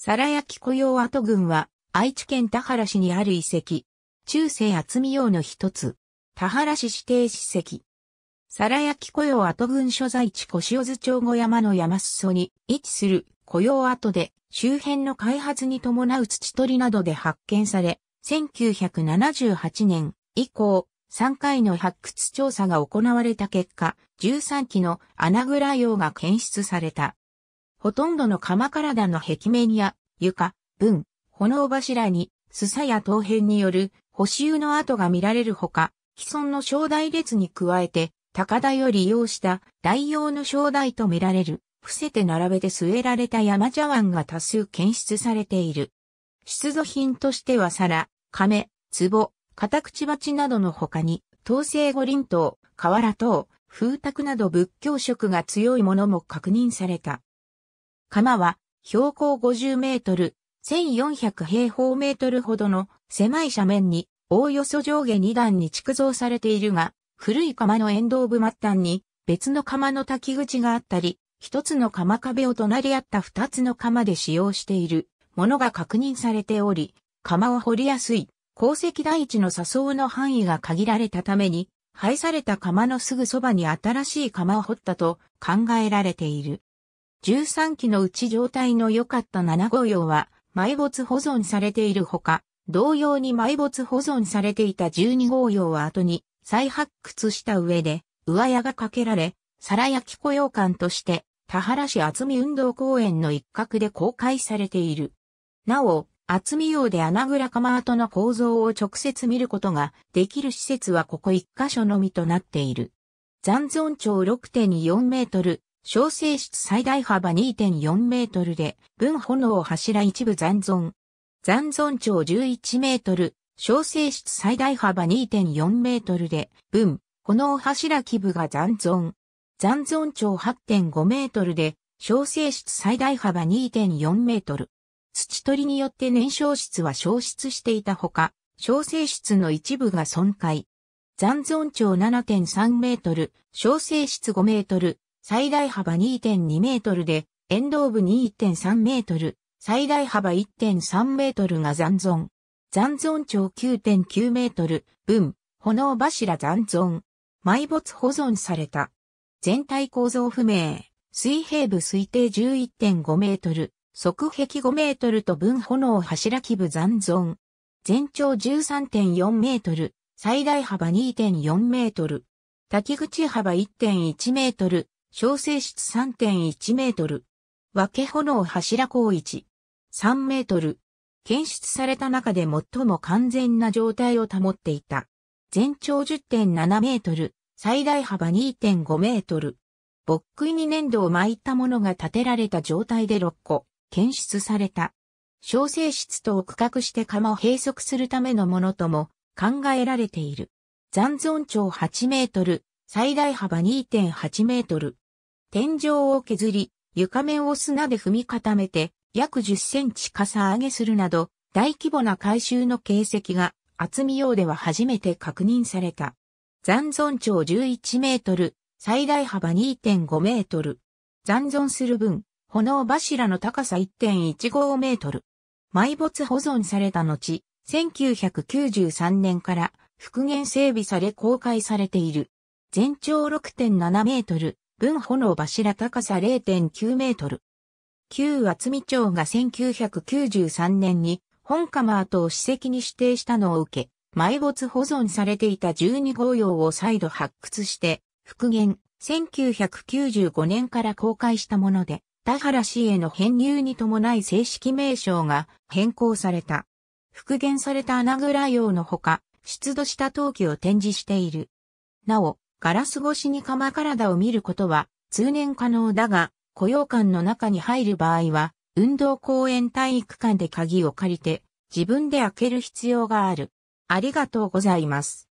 皿焼雇用跡群は愛知県田原市にある遺跡。中世厚み用の一つ。田原市指定史跡。皿焼雇用跡群所在地小塩津町小山の山裾に位置する雇用跡で周辺の開発に伴う土取りなどで発見され、1978年以降3回の発掘調査が行われた結果、13基の穴蔵用が検出された。ほとんどの釜体の壁面や床、文、炎柱に、すさや陶片による補修の跡が見られるほか、既存の小台列に加えて、高台を利用した代用の小台と見られる、伏せて並べて据えられた山茶碗が多数検出されている。出土品としては皿、亀、壺、片口鉢などの他に、陶製五輪塔、瓦塔、風卓など仏教色が強いものも確認された。釜は標高50メートル、1400平方メートルほどの狭い斜面に、おおよそ上下2段に築造されているが、古い釜の沿道部末端に別の釜の滝口があったり、一つの釜壁を隣り合った二つの釜で使用しているものが確認されており、釜を掘りやすい鉱石台地の砂層の範囲が限られたために、廃された釜のすぐそばに新しい釜を掘ったと考えられている。13機のうち状態の良かった7号用は埋没保存されているほか、同様に埋没保存されていた12号用は後に再発掘した上で上屋がかけられ、皿焼き雇用館として田原市厚見運動公園の一角で公開されている。なお、厚見用で穴倉釜跡の構造を直接見ることができる施設はここ一箇所のみとなっている。残存長6.4メートル、小生室最大幅2.4メートルで、分炎柱一部残存。残存長11メートル、小生室最大幅2.4メートルで、分、炎柱基部が残存。残存長8.5メートルで、小生室最大幅2.4メートル。土取りによって燃焼室は消失していたほか、小生室の一部が損壊。残存長7.3メートル、小生室5メートル、最大幅2.2メートルで、沿道部2.3メートル、最大幅1.3メートルが残存。残存長9.9メートル、分、炎柱残存。埋没保存された。全体構造不明。水平部推定11.5メートル、側壁5メートルと分炎柱基部残存。全長13.4メートル、最大幅2.4メートル。滝口幅1.1メートル、小生室3.1メートル。分け炎柱高一。3メートル。検出された中で最も完全な状態を保っていた。全長10.7メートル。最大幅2.5メートル。ボックイに粘土を巻いたものが建てられた状態で6個、検出された。小生室とを区画して釜を閉塞するためのものとも考えられている。残存長8メートル、最大幅2.8メートル。天井を削り、床面を砂で踏み固めて、約10センチ傘上げするなど、大規模な改修の形跡が、厚み用では初めて確認された。残存長11メートル、最大幅2.5メートル。残存する分、炎柱の高さ1.15メートル。埋没保存された後、1993年から復元整備され公開されている。全長6.7メートル、分炎柱高さ0.9メートル。旧厚見町が1993年に本釜跡を史跡に指定したのを受け、埋没保存されていた12号用を再度発掘して、復元、1995年から公開したもので、田原市への編入に伴い正式名称が変更された。復元された穴蔵用のほか、出土した陶器を展示している。なお、ガラス越しに釜体を見ることは通年可能だが、雇用館の中に入る場合は、運動公園体育館で鍵を借りて、自分で開ける必要がある。ありがとうございます。